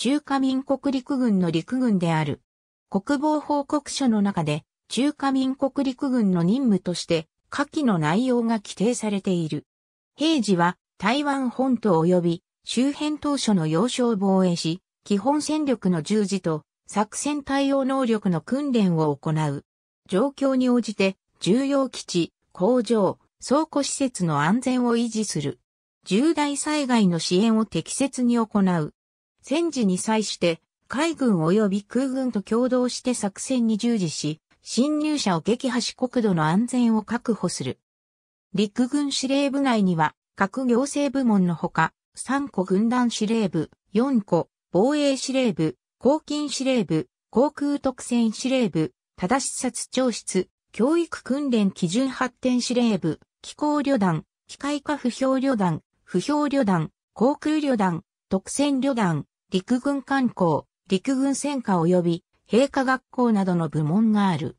中華民国陸軍の陸軍である。国防報告書の中で、中華民国陸軍の任務として、下記の内容が規定されている。平時は、台湾本島及び周辺当初の要衝防衛し、基本戦力の従事と作戦対応能力の訓練を行う。状況に応じて、重要基地、工場、倉庫施設の安全を維持する。重大災害の支援を適切に行う。戦時に際して海軍及び空軍と共同して作戦に従事し、侵入者を撃破し国土の安全を確保する。陸軍司令部内には各行政部門のほか、3個軍団司令部、4個防衛司令部、航勤司令部、航空特選司令部、正し察庁室、教育訓練基準発展司令部、機構旅団、機械化不評旅団、不評旅団、航空旅団、特選旅団、陸軍観光、陸軍戦火及び、兵科学校などの部門がある。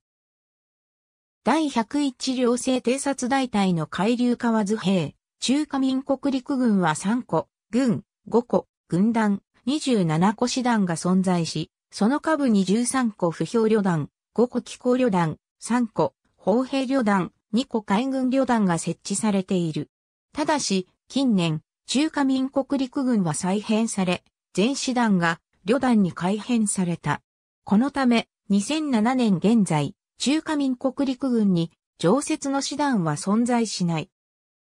第101両制偵察大隊の海流河津兵、中華民国陸軍は3個、軍、5個、軍団、27個師団が存在し、その下部に13個不評旅団、5個機構旅団、3個、砲兵旅団、2個海軍旅団が設置されている。ただし、近年、中華民国陸軍は再編され、全師団が旅団に改編された。このため、2007年現在、中華民国陸軍に常設の師団は存在しない。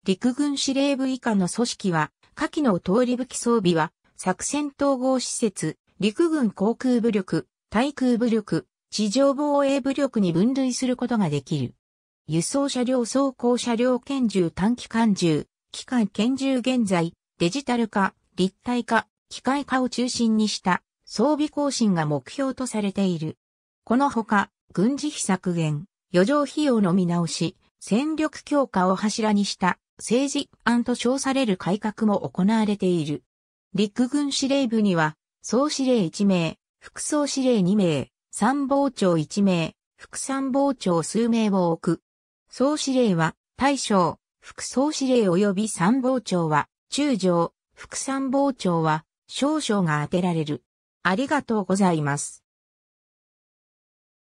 陸軍司令部以下の組織は、下記の通り武器装備は、作戦統合施設、陸軍航空武力、対空武力、地上防衛武力に分類することができる。輸送車両走行車両拳銃短期間銃、機械拳銃現在、デジタル化、立体化、機械化を中心にした装備更新が目標とされている。このほか、軍事費削減、余剰費用の見直し、戦力強化を柱にした政治案と称される改革も行われている。陸軍司令部には、総司令1名、副総司令2名、参謀長1名、副参謀長数名を置く。総司令は、大将、副総司令及び参謀長は、中将、副参謀長は、少々が当てられる。ありがとうございます。